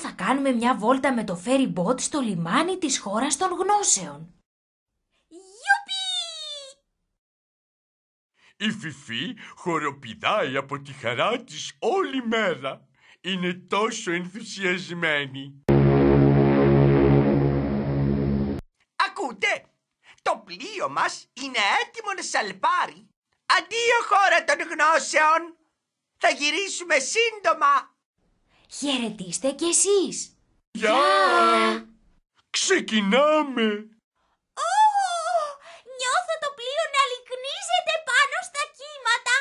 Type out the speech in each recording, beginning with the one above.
θα κάνουμε μια βόλτα με το ferry boat στο λιμάνι της χώρας των γνώσεων. Ιουπι! Η Φιφή χοροπηδάει από τη χαρά της όλη μέρα. Είναι τόσο ενθουσιασμένη. Ακούτε, το πλοίο μας είναι έτοιμο να σαλπάρει. Αντίο χώρα των γνώσεων. Θα γυρίσουμε σύντομα Χαιρετίστε κι εσείς. Γεια! Ξεκινάμε! Νιώθω το πλοίο να λυκνίζεται πάνω στα κύματα.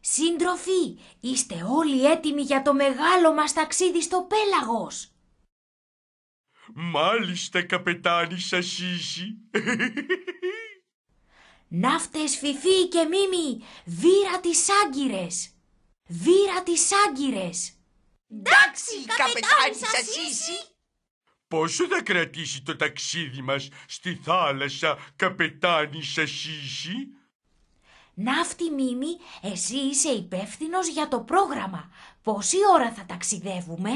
Συντροφοί, είστε όλοι έτοιμοι για το μεγάλο μας ταξίδι στο πέλαγος. Μάλιστα, καπετάνισσα Σασίση! Ναύτες Φιφί και Μίμη, δύρα τις άγκυρες. Βύρα τις άγκυρες. Εντάξει, σα Σύση. Πόσο θα κρατήσει το ταξίδι μας στη θάλασσα, σα Σύση. Ναύτη Μίμη, εσύ είσαι υπεύθυνος για το πρόγραμμα. Πόση ώρα θα ταξιδεύουμε?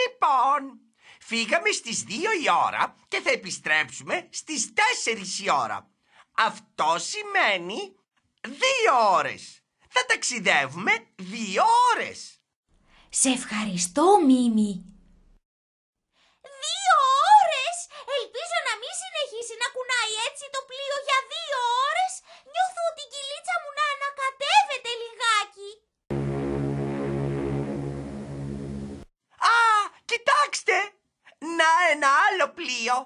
λοιπόν, φύγαμε στις 2 η ώρα και θα επιστρέψουμε στις 4 η ώρα. Αυτό σημαίνει Δύο ώρες. Θα ταξιδεύουμε δύο ώρες. Σε ευχαριστώ, Μίμη. Δύο ώρες! Ελπίζω να μην συνεχίσει να κουνάει έτσι το πλοίο για δύο ώρες. Νιώθω ότι η κυλίτσα μου να ανακατεύεται λιγάκι. Α, κοιτάξτε! Να ένα άλλο πλοίο.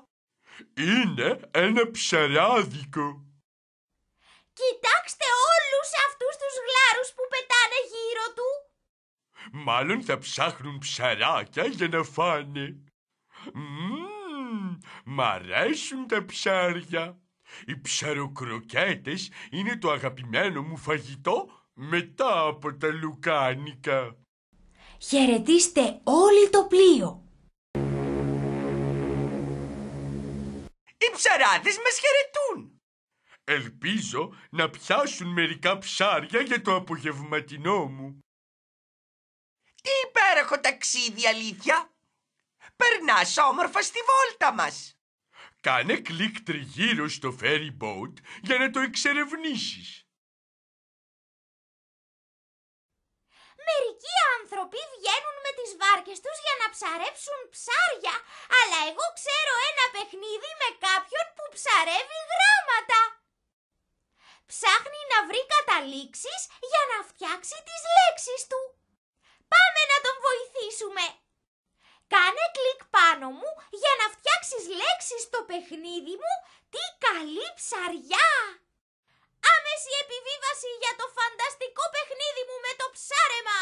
Είναι ένα ψαράδικο. Κοιτάξτε όλους αυτούς τους γλάρους που πετάνε γύρω του. Μάλλον θα ψάχνουν ψαράκια για να φάνε. μ' αρέσουν τα ψάρια. Οι ψαροκροκέτες είναι το αγαπημένο μου φαγητό μετά από τα λουκάνικα. Χαιρετίστε όλοι το πλοίο. Οι ψαράδες μας χαιρετούν. Ελπίζω να πιάσουν μερικά ψάρια για το απογευματινό μου. Τι υπέροχο ταξίδι, αλήθεια! Περνάς όμορφα στη βόλτα μας! Κάνε κλικ τριγύρω στο ferry boat για να το εξερευνήσεις. Μερικοί άνθρωποι βγαίνουν με τις βάρκες τους για να ψαρέψουν ψάρια, αλλά εγώ ξέρω ένα παιχνίδι με κάποιον που ψαρεύει γράμματα. Ψάχνει να βρει καταλήξεις για να φτιάξει τις λέξεις του. Πάμε να τον βοηθήσουμε. Κάνε κλικ πάνω μου για να φτιάξεις λέξεις στο παιχνίδι μου «Τι καλή ψαριά». Άμεση επιβίβαση για το φανταστικό παιχνίδι μου με το ψάρεμα.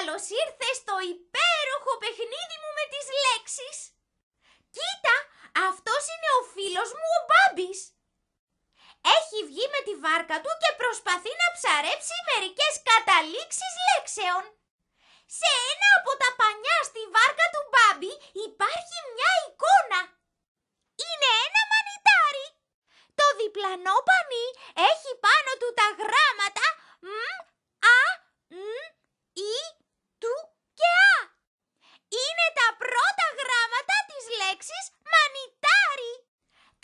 Καλώς ήρθες στο υπέροχο παιχνίδι μου με τις λέξεις. Κοίτα, αυτός είναι ο φίλος μου ο Μπάμπης. Έχει βγει με τη βάρκα του και προσπαθεί να ψαρέψει μερικές καταλήξεις λέξεων. Σε ένα από τα πανιά στη βάρκα του Μπάμπη υπάρχει μια εικόνα. Είναι ένα μανιτάρι. Το διπλανό πανί έχει πάνω του τα γράμματα μ, α, ν, ή, του και α. Είναι τα πρώτα γράμματα της λέξης μανιτάρι.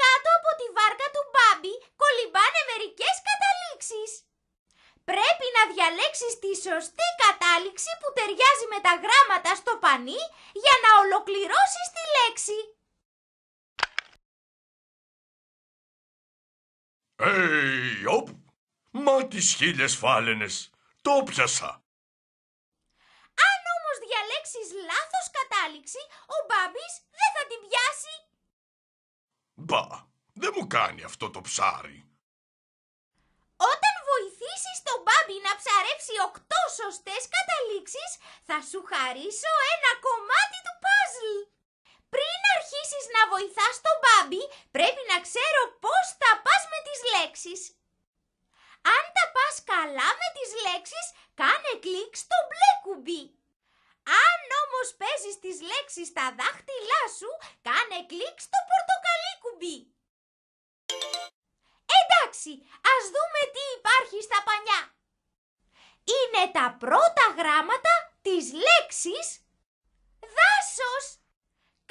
Κάτω από τη βάρκα του Μπάμπι κολυμπάνε μερικές καταλήξεις. Πρέπει να διαλέξεις τη σωστή κατάληξη που ταιριάζει με τα γράμματα στο πανί για να ολοκληρώσεις τη λέξη. Hey, οπ! Μα τις χίλιες φάλαινες! Το πιασα! Λάθο λάθος κατάληξη, ο Μπάμπης δεν θα την πιάσει. Μπα, δεν μου κάνει αυτό το ψάρι. Όταν βοηθήσεις τον Μπάμπη να ψαρέψει οκτώ σωστές καταλήξεις, θα σου χαρίσω ένα κομμάτι του παζλ. Πριν αρχίσεις να βοηθάς τον Μπάμπη, πρέπει να ξέρω πώς θα πας με τις λέξεις. Αν τα πας καλά με τις λέξεις, κάνε κλικ στο μπλε κουμπί. Αν όμως παίζεις τις λέξεις στα δάχτυλά σου, κάνε κλικ στο πορτοκαλί κουμπί. Εντάξει, ας δούμε τι υπάρχει στα πανιά. Είναι τα πρώτα γράμματα της λέξης δάσος.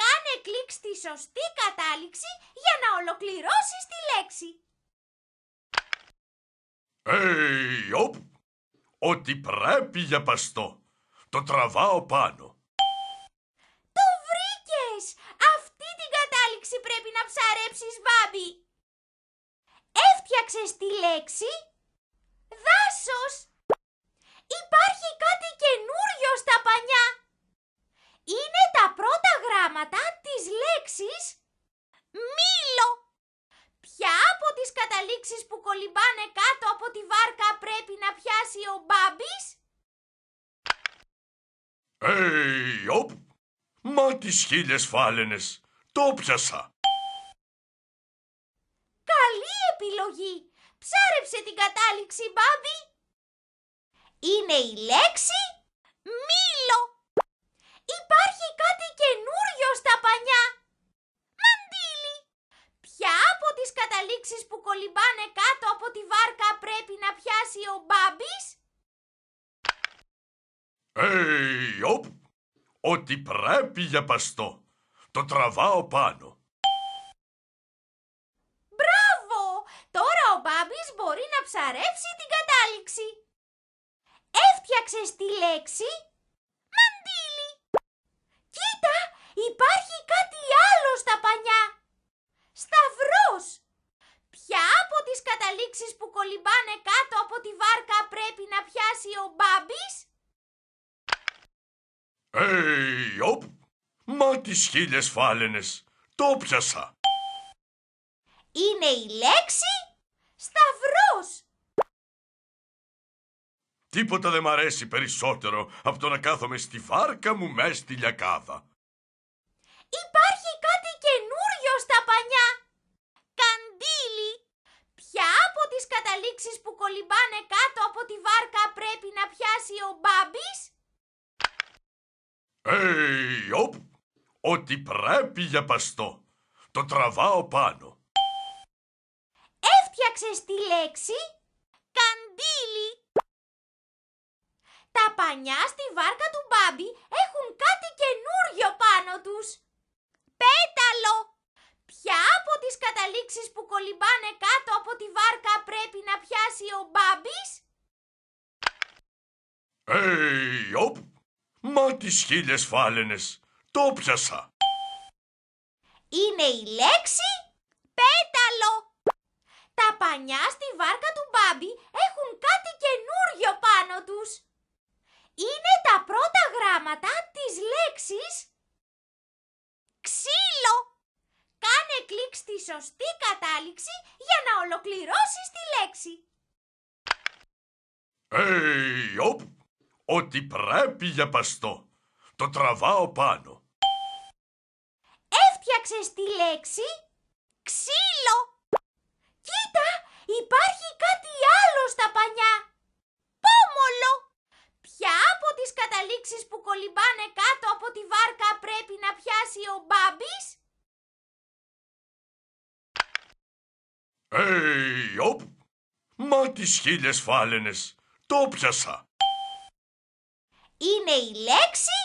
Κάνε κλικ στη σωστή κατάληξη για να ολοκληρώσεις τη λέξη. Hey, οπ! Ότι πρέπει για παστό. Το τραβάω πάνω. Το βρήκες! Αυτή την κατάληξη πρέπει να ψαρέψεις, Μπάμπη. Έφτιαξες τη λέξη δάσος. Υπάρχει κάτι καινούριο στα πανιά. Είναι τα πρώτα γράμματα της λέξης μήλο. Ποια από τις καταλήξεις που κολυμπάνε κάτω από τη βάρκα πρέπει να πιάσει ο Μπάμπης? Hey, όπ, μα τις χίλιες φάλαινες, το πιασα. Καλή επιλογή, ψάρεψε την κατάληξη, Μπάμπη. Είναι η λέξη μήλο. Υπάρχει κάτι καινούριο στα πανιά. Μαντίλι. Ποια από τις καταλήξεις που κολυμπάνε κάτω από τη βάρκα πρέπει να πιάσει ο Μπάμπης? Εϊ, όπ, ό,τι πρέπει για παστό. Το τραβάω πάνω. Μπράβο! Τώρα ο Μπάμπης μπορεί να ψαρεύσει την κατάληξη. Έφτιαξες τη λέξη μαντήλι. Κοίτα, υπάρχει κάτι άλλο στα πανιά. Σταυρός. Ποια από τις καταλήξεις που κολυμπάνε κάτω από τη βάρκα πρέπει να πιάσει ο Μπάμπης? Ει, οπ, μα τις χίλιες φάλαινες, το πιασα. Είναι η λέξη σταυρός. Τίποτα δεν μ' αρέσει περισσότερο από το να κάθομαι στη βάρκα μου μέσα στη λιακάδα. Υπάρχει κάτι καινούριο στα πανιά. Καντήλι. Ποια από τις καταλήξεις που κολυμπάνε κάτω από τη βάρκα πρέπει να πιάσει ο Μπάμπης? Εϊ, όπ, ό,τι πρέπει για παστό. Το τραβάω πάνω. Έφτιαξες τη λέξη καντήλι. Τα πανιά στη βάρκα του Μπάμπι έχουν κάτι καινούριο πάνω τους. Πέταλο! Ποια από τις καταλήξεις που κολυμπάνε κάτω από τη βάρκα πρέπει να πιάσει ο Μπάμπης? Εϊ, όπ, τις χίλιες φάλαινες. Το πιασα. Είναι η λέξη πέταλο. Τα πανιά στη βάρκα του Μπάμπη έχουν κάτι καινούργιο πάνω τους. Είναι τα πρώτα γράμματα της λέξης ξύλο. Κάνε κλικ στη σωστή κατάληξη για να ολοκληρώσεις τη λέξη. Hey, Ότι πρέπει για παστό. Το τραβάω πάνω. Έφτιαξες τη λέξη ξύλο. Κοίτα, υπάρχει κάτι άλλο στα πανιά. Πόμολο. Ποια από τις καταλήξεις που κολυμπάνε κάτω από τη βάρκα πρέπει να πιάσει ο Μπάμπης? Hey, οπ! Μα τις χίλιες φάλαινες, το πιασα! Είναι η λέξη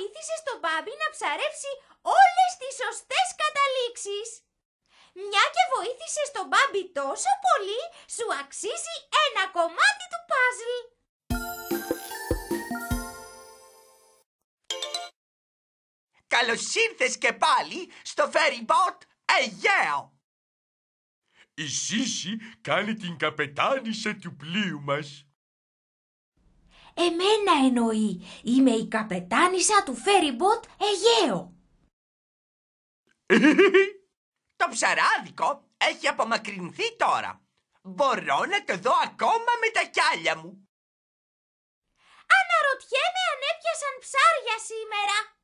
βοήθησε τον Μπάμπι να ψαρεύσει όλες τις σωστές καταλήξεις. Μια και βοήθησε τον Μπάμπι τόσο πολύ, σου αξίζει ένα κομμάτι του παζλ. Καλώς ήρθες και πάλι στο Ferry Boat Αιγαίο. Η Σύση κάνει την καπετάνισσα του πλοίου μας. Εμένα εννοεί. Είμαι η καπετάνισσα του φέριμποτ Αιγαίο. το ψαράδικο έχει απομακρυνθεί τώρα. Μπορώ να το δω ακόμα με τα κιάλια μου. Αναρωτιέμαι αν έπιασαν ψάρια σήμερα.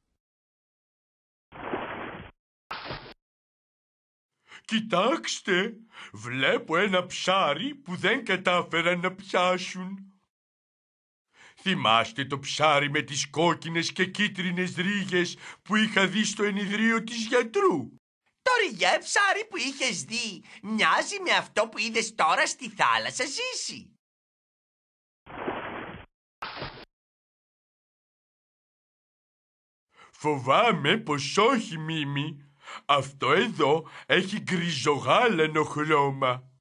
Κοιτάξτε, βλέπω ένα ψάρι που δεν κατάφεραν να πιάσουν. Θυμάστε το ψάρι με τις κόκκινες και κίτρινες ρίγες που είχα δει στο ενιδρίο της γιατρού. Το ριγέ ψάρι που είχες δει μοιάζει με αυτό που είδες τώρα στη θάλασσα ζήσει. Φοβάμαι πως όχι, Μίμη. Αυτό εδώ έχει γκριζογάλανο χρώμα.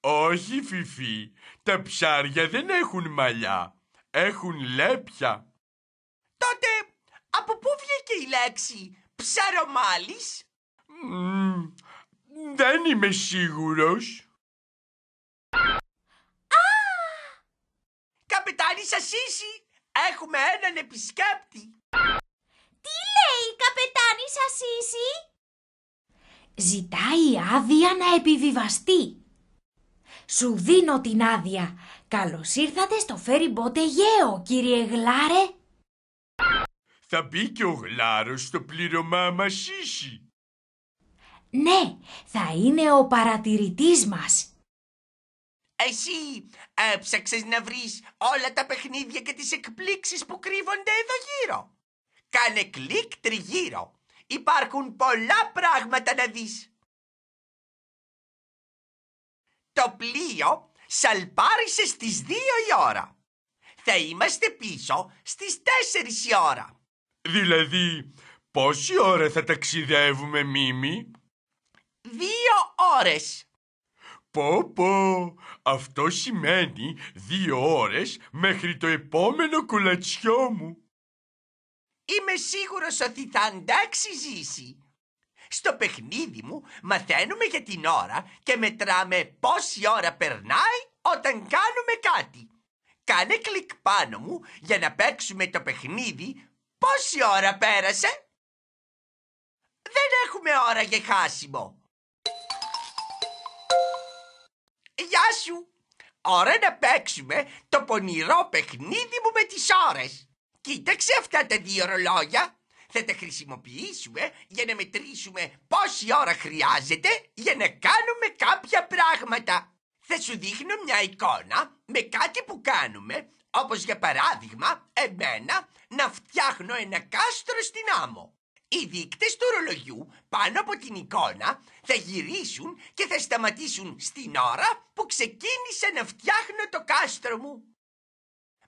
«Όχι, Φιφί, τα ψάρια δεν έχουν μαλλιά, έχουν λέπια». «Τότε από πού βγήκε η λέξη ψαρομάλης» mm, «Δεν είμαι σίγουρος». «Α! Καπετάνισσα Σασίση, έχουμε έναν επισκέπτη». «Τι λέει καπετάνη καπετάνισσα «Ζητάει άδεια να επιβιβαστεί». Σου δίνω την άδεια. Καλώς ήρθατε στο φέρι μπότε κύριε Γλάρε. Θα μπει και ο Γλάρος στο πλήρωμά μας ίσι. Ναι, θα είναι ο παρατηρητής μας. Εσύ έψαξες να βρεις όλα τα παιχνίδια και τις εκπλήξεις που κρύβονται εδώ γύρω. Κάνε κλικ τριγύρω. Υπάρχουν πολλά πράγματα να δεις το πλοίο σαλπάρισε στις δύο η ώρα. Θα είμαστε πίσω στις τέσσερις η ώρα. Δηλαδή, πόση ώρα θα ταξιδεύουμε, Μίμη? Δύο ώρες. Πω πω, αυτό σημαίνει δύο ώρες μέχρι το επόμενο κουλατσιό μου. Είμαι σίγουρος ότι θα αντάξει ζήσει. Στο παιχνίδι μου μαθαίνουμε για την ώρα και μετράμε πόση ώρα περνάει όταν κάνουμε κάτι. Κάνε κλικ πάνω μου για να παίξουμε το παιχνίδι πόση ώρα πέρασε. Δεν έχουμε ώρα για χάσιμο. Γεια σου. Ώρα να παίξουμε το πονηρό παιχνίδι μου με τις ώρες. Κοίταξε αυτά τα δύο ρολόγια θα τα χρησιμοποιήσουμε για να μετρήσουμε πόση ώρα χρειάζεται για να κάνουμε κάποια πράγματα. Θα σου δείχνω μια εικόνα με κάτι που κάνουμε, όπως για παράδειγμα εμένα να φτιάχνω ένα κάστρο στην άμμο. Οι δείκτες του ρολογιού πάνω από την εικόνα θα γυρίσουν και θα σταματήσουν στην ώρα που ξεκίνησα να φτιάχνω το κάστρο μου.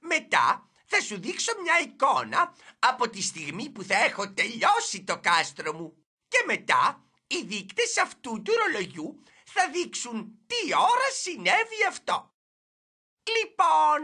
Μετά θα σου δείξω μια εικόνα από τη στιγμή που θα έχω τελειώσει το κάστρο μου. Και μετά οι δείκτες αυτού του ρολογιού θα δείξουν τι ώρα συνέβη αυτό. Λοιπόν,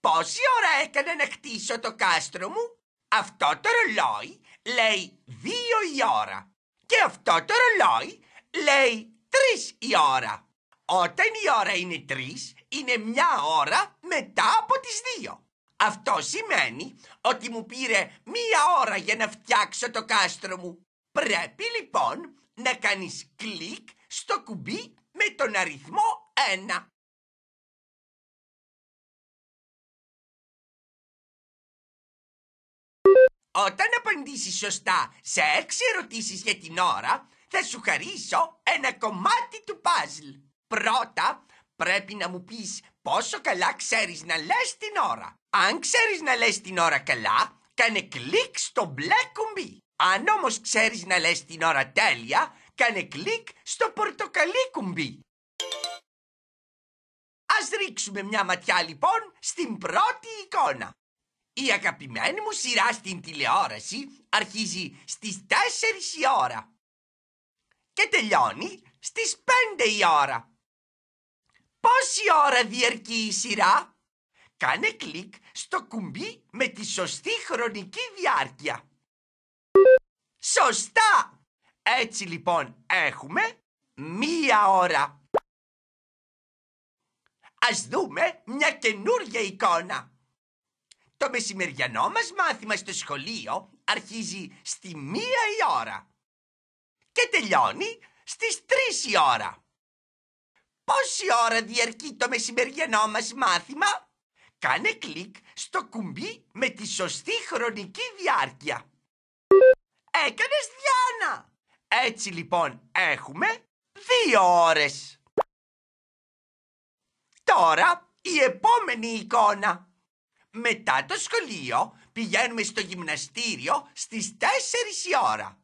πόση ώρα έκανα να χτίσω το κάστρο μου. Αυτό το ρολόι λέει δύο η ώρα. Και αυτό το ρολόι λέει τρεις η ώρα. Όταν η ώρα είναι τρεις, είναι μια ώρα μετά από τις δύο. Αυτό σημαίνει ότι μου πήρε μία ώρα για να φτιάξω το κάστρο μου. Πρέπει λοιπόν να κάνεις κλικ στο κουμπί με τον αριθμό 1. Όταν απαντήσεις σωστά σε έξι ερωτήσεις για την ώρα, θα σου χαρίσω ένα κομμάτι του παζλ. Πρώτα Πρέπει να μου πεις πόσο καλά ξέρεις να λες την ώρα. Αν ξέρεις να λες την ώρα καλά, κάνε κλικ στο μπλε κουμπί. Αν όμως ξέρεις να λες την ώρα τέλεια, κάνε κλικ στο πορτοκαλί κουμπί. Ας ρίξουμε μια ματιά λοιπόν στην πρώτη εικόνα. Η αγαπημένη μου σειρά στην τηλεόραση αρχίζει στις 4 η ώρα και τελειώνει στις 5 η ώρα. Πόση ώρα διαρκεί η σειρά? Κάνε κλικ στο κουμπί με τη σωστή χρονική διάρκεια. Σωστά! Έτσι λοιπόν έχουμε μία ώρα. Ας δούμε μια καινούργια εικόνα. Το μεσημεριανό μας μάθημα στο σχολείο αρχίζει στη μία η ώρα και τελειώνει στις τρεις η ώρα. Πόση ώρα διαρκεί το μεσημεριανό μας μάθημα? Κάνε κλικ στο κουμπί με τη σωστή χρονική διάρκεια. Έκανες Διάνα! Έτσι λοιπόν έχουμε δύο ώρες. Τώρα η επόμενη εικόνα. Μετά το σχολείο πηγαίνουμε στο γυμναστήριο στις 4 η ώρα.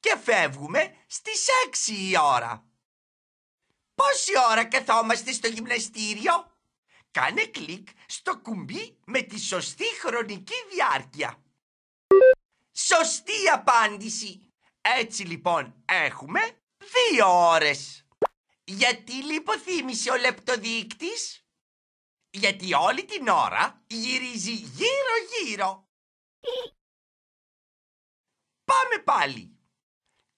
Και φεύγουμε στις 6 η ώρα. Πόση ώρα καθόμαστε στο γυμναστήριο? Κάνε κλικ στο κουμπί με τη σωστή χρονική διάρκεια. Σωστή απάντηση. Έτσι λοιπόν έχουμε δύο ώρες. Γιατί λιποθύμησε ο λεπτοδείκτης? Γιατί όλη την ώρα γυρίζει γύρω γύρω. Πάμε πάλι.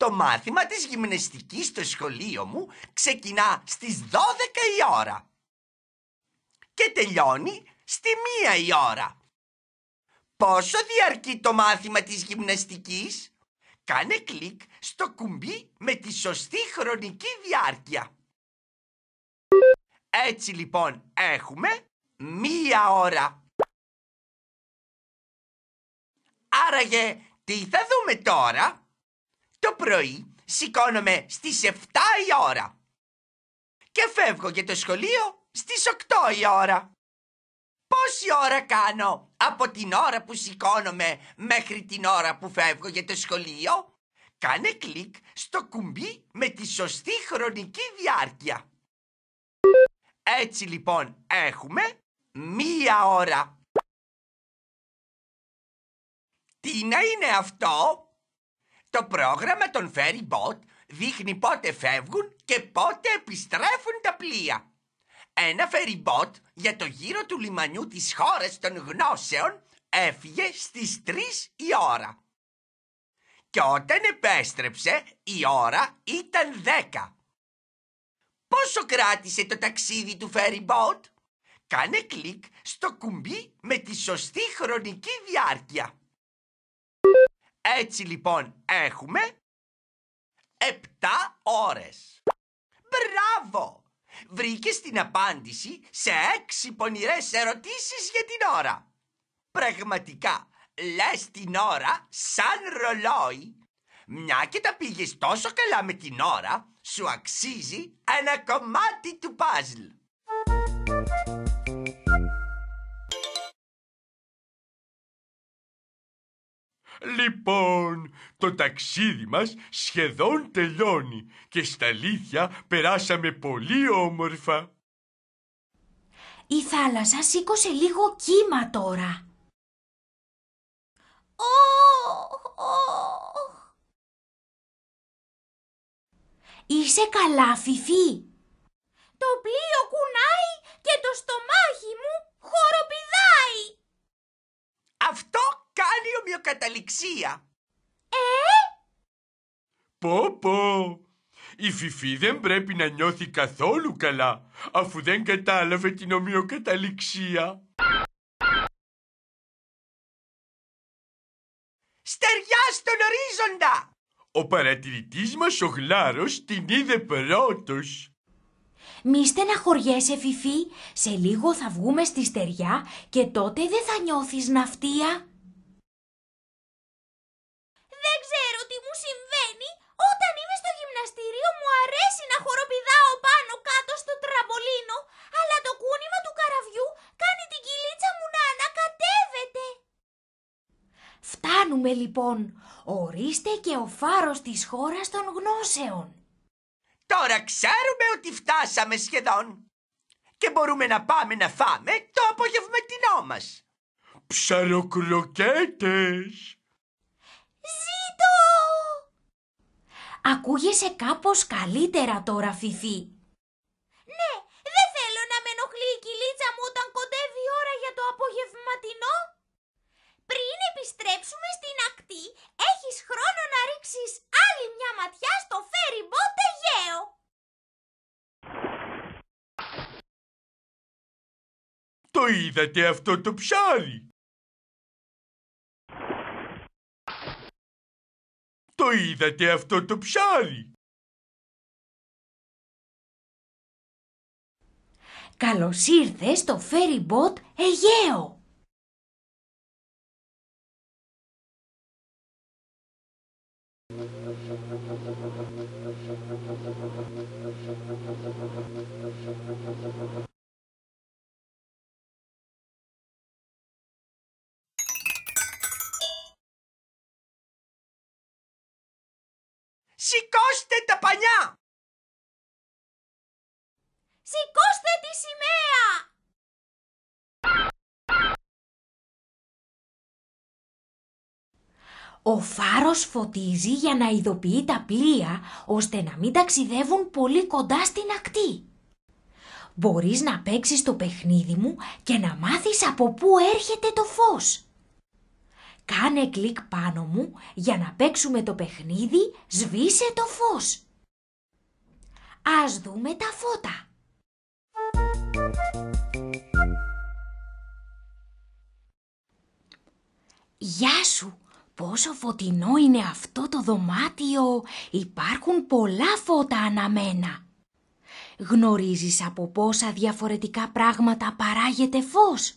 Το μάθημα της γυμναστικής στο σχολείο μου ξεκινά στις 12 η ώρα και τελειώνει στη μία η ώρα. Πόσο διαρκεί το μάθημα της γυμναστικής? Κάνε κλικ στο κουμπί με τη σωστή χρονική διάρκεια. Έτσι λοιπόν έχουμε μία ώρα. Άραγε τι θα δούμε τώρα? Το πρωί σηκώνομαι στις 7 η ώρα και φεύγω για το σχολείο στις 8 η ώρα. Πόση ώρα κάνω από την ώρα που σηκώνομαι μέχρι την ώρα που φεύγω για το σχολείο. Κάνε κλικ στο κουμπί με τη σωστή χρονική διάρκεια. Έτσι λοιπόν έχουμε μία ώρα. Τι να είναι αυτό? Το πρόγραμμα των ferry boat δείχνει πότε φεύγουν και πότε επιστρέφουν τα πλοία. Ένα ferry boat για το γύρο του λιμανιού της χώρας των γνώσεων έφυγε στις 3 η ώρα. Και όταν επέστρεψε, η ώρα ήταν 10. Πόσο κράτησε το ταξίδι του ferry boat? Κάνε κλικ στο κουμπί με τη σωστή χρονική διάρκεια. Έτσι λοιπόν έχουμε 7 ώρες. Μπράβο! Βρήκες την απάντηση σε έξι πονηρές ερωτήσεις για την ώρα. Πραγματικά, λες την ώρα σαν ρολόι. Μια και τα πήγες τόσο καλά με την ώρα, σου αξίζει ένα κομμάτι του παζλ. Λοιπόν, το ταξίδι μας σχεδόν τελειώνει και στα αλήθεια περάσαμε πολύ όμορφα. Η θάλασσα σήκωσε λίγο κύμα τώρα. ο Είσαι καλά, Φιφί. Το πλοίο κουνάει και το στομάχι μου χοροπηδάει. Αυτό κάνει ομοιοκαταληξία. Ε? Πω πω. Η Φιφή δεν πρέπει να νιώθει καθόλου καλά, αφού δεν κατάλαβε την ομοιοκαταληξία. Στεριά στον ορίζοντα! Ο παρατηρητής μας ο Γλάρος την είδε πρώτος. Μη στεναχωριέσαι Φιφή, σε λίγο θα βγούμε στη στεριά και τότε δεν θα νιώθεις ναυτία. Δεν ξέρω τι μου συμβαίνει. Όταν είμαι στο γυμναστήριο μου αρέσει να χοροπηδάω πάνω κάτω στο τραμπολίνο, αλλά το κούνημα του καραβιού κάνει την κυλίτσα μου να ανακατεύεται. Φτάνουμε λοιπόν. Ορίστε και ο φάρος της χώρας των γνώσεων. Τώρα ξέρουμε ότι φτάσαμε σχεδόν και μπορούμε να πάμε να φάμε το απογευματινό μας. Ψαροκλοκέτες! Ακούγεσαι κάπως καλύτερα τώρα, Φιφί. Ναι, δεν θέλω να με ενοχλεί η κυλίτσα μου όταν κοντεύει η ώρα για το απογευματινό. Πριν επιστρέψουμε στην ακτή, έχεις χρόνο να ρίξεις άλλη μια ματιά στο μπότε γέο Το είδατε αυτό το ψάρι. Το είδατε αυτό το ψάρι. Καλώς ήρθες στο Ferry Boat Αιγαίο. Σηκώστε τα πανιά! Σηκώστε τη σημαία! Ο φάρος φωτίζει για να ειδοποιεί τα πλοία, ώστε να μην ταξιδεύουν πολύ κοντά στην ακτή. Μπορείς να παίξεις το παιχνίδι μου και να μάθεις από πού έρχεται το φως. Κάνε κλικ πάνω μου για να παίξουμε το παιχνίδι «Σβήσε το φως». Ας δούμε τα φώτα. Γεια σου! Πόσο φωτεινό είναι αυτό το δωμάτιο! Υπάρχουν πολλά φώτα αναμένα. Γνωρίζεις από πόσα διαφορετικά πράγματα παράγεται φως.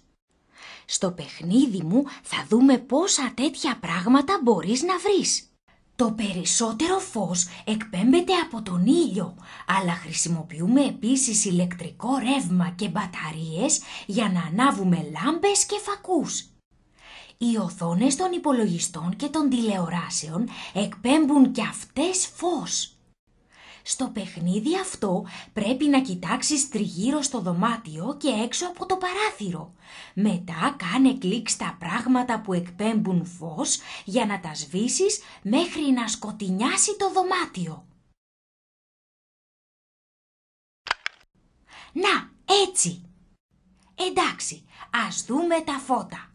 Στο παιχνίδι μου θα δούμε πόσα τέτοια πράγματα μπορείς να βρεις. Το περισσότερο φως εκπέμπεται από τον ήλιο, αλλά χρησιμοποιούμε επίσης ηλεκτρικό ρεύμα και μπαταρίες για να ανάβουμε λάμπες και φακούς. Οι οθόνες των υπολογιστών και των τηλεοράσεων εκπέμπουν και αυτές φως. Στο παιχνίδι αυτό πρέπει να κοιτάξεις τριγύρω στο δωμάτιο και έξω από το παράθυρο. Μετά κάνε κλικ στα πράγματα που εκπέμπουν φως για να τα σβήσεις μέχρι να σκοτεινιάσει το δωμάτιο. Να, έτσι! Εντάξει, ας δούμε τα φώτα.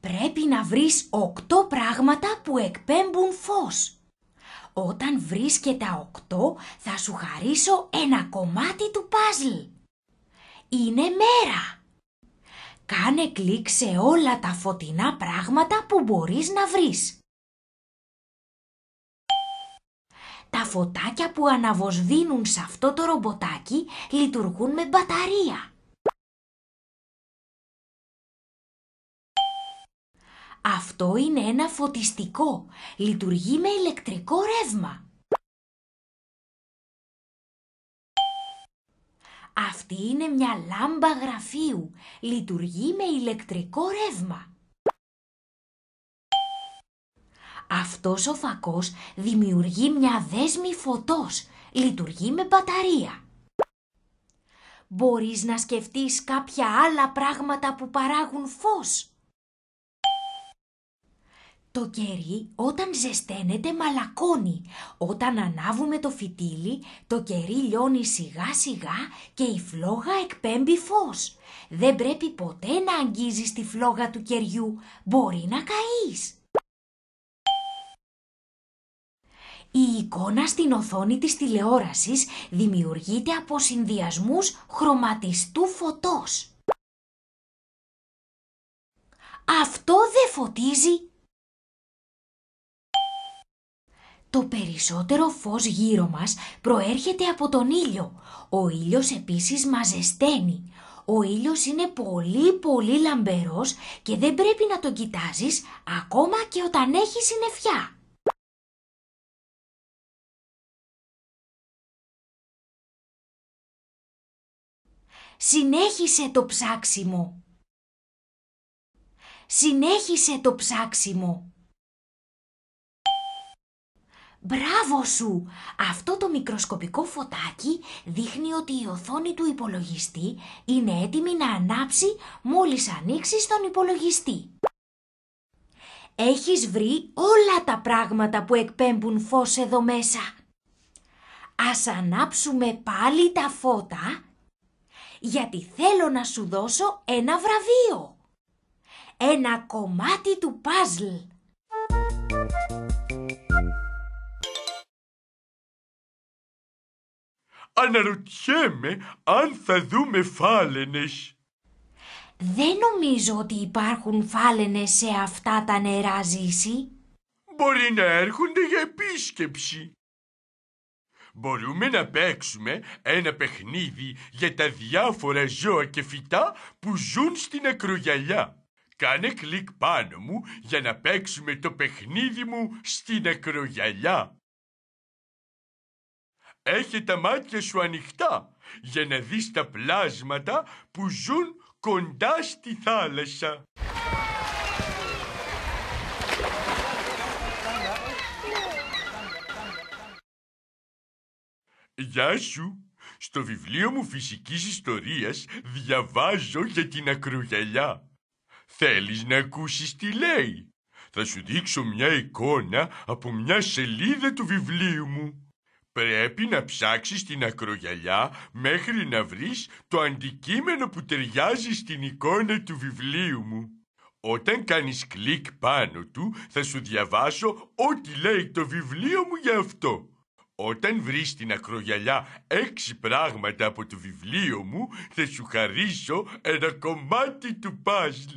Πρέπει να βρεις οκτώ πράγματα που εκπέμπουν φως. Όταν βρεις και τα οκτώ θα σου χαρίσω ένα κομμάτι του παζλ. Είναι μέρα. Κάνε κλικ σε όλα τα φωτεινά πράγματα που μπορείς να βρεις. Τα φωτάκια που αναβοσβήνουν σε αυτό το ρομποτάκι λειτουργούν με μπαταρία. Αυτό είναι ένα φωτιστικό. Λειτουργεί με ηλεκτρικό ρεύμα. Αυτή είναι μια λάμπα γραφείου. Λειτουργεί με ηλεκτρικό ρεύμα. Αυτός ο φακός δημιουργεί μια δέσμη φωτός. Λειτουργεί με μπαταρία. Μπορείς να σκεφτείς κάποια άλλα πράγματα που παράγουν φως. Το κερί όταν ζεσταίνεται μαλακώνει. Όταν ανάβουμε το φυτίλι, το κερί λιώνει σιγά σιγά και η φλόγα εκπέμπει φως. Δεν πρέπει ποτέ να αγγίζεις τη φλόγα του κεριού. Μπορεί να καείς. Η εικόνα στην οθόνη της τηλεόρασης δημιουργείται από συνδυασμούς χρωματιστού φωτός. Αυτό δεν φωτίζει Το περισσότερο φως γύρω μας προέρχεται από τον ήλιο. Ο ήλιος επίσης μας ζεσταίνει. Ο ήλιος είναι πολύ πολύ λαμπερός και δεν πρέπει να τον κοιτάζεις ακόμα και όταν έχει συννεφιά. Συνέχισε το ψάξιμο. Συνέχισε το ψάξιμο. Μπράβο σου! Αυτό το μικροσκοπικό φωτάκι δείχνει ότι η οθόνη του υπολογιστή είναι έτοιμη να ανάψει μόλις ανοίξεις τον υπολογιστή. Έχεις βρει όλα τα πράγματα που εκπέμπουν φως εδώ μέσα. Ας ανάψουμε πάλι τα φώτα, γιατί θέλω να σου δώσω ένα βραβείο. Ένα κομμάτι του παζλ. Αναρωτιέμαι αν θα δούμε φάλαινες. Δεν νομίζω ότι υπάρχουν φάλαινες σε αυτά τα νερά, Ζήση. Μπορεί να έρχονται για επίσκεψη. Μπορούμε να παίξουμε ένα παιχνίδι για τα διάφορα ζώα και φυτά που ζουν στην ακρογιαλιά. Κάνε κλικ πάνω μου για να παίξουμε το παιχνίδι μου στην ακρογιαλιά. Έχει τα μάτια σου ανοιχτά για να δεις τα πλάσματα που ζουν κοντά στη θάλασσα. Γεια σου! Στο βιβλίο μου φυσικής ιστορίας διαβάζω για την ακρογιαλιά. Θέλεις να ακούσεις τι λέει. Θα σου δείξω μια εικόνα από μια σελίδα του βιβλίου μου. Πρέπει να ψάξεις την ακρογιαλιά μέχρι να βρεις το αντικείμενο που ταιριάζει στην εικόνα του βιβλίου μου. Όταν κάνεις κλικ πάνω του θα σου διαβάσω ό,τι λέει το βιβλίο μου για αυτό. Όταν βρεις την ακρογιαλιά έξι πράγματα από το βιβλίο μου θα σου χαρίσω ένα κομμάτι του παζλ.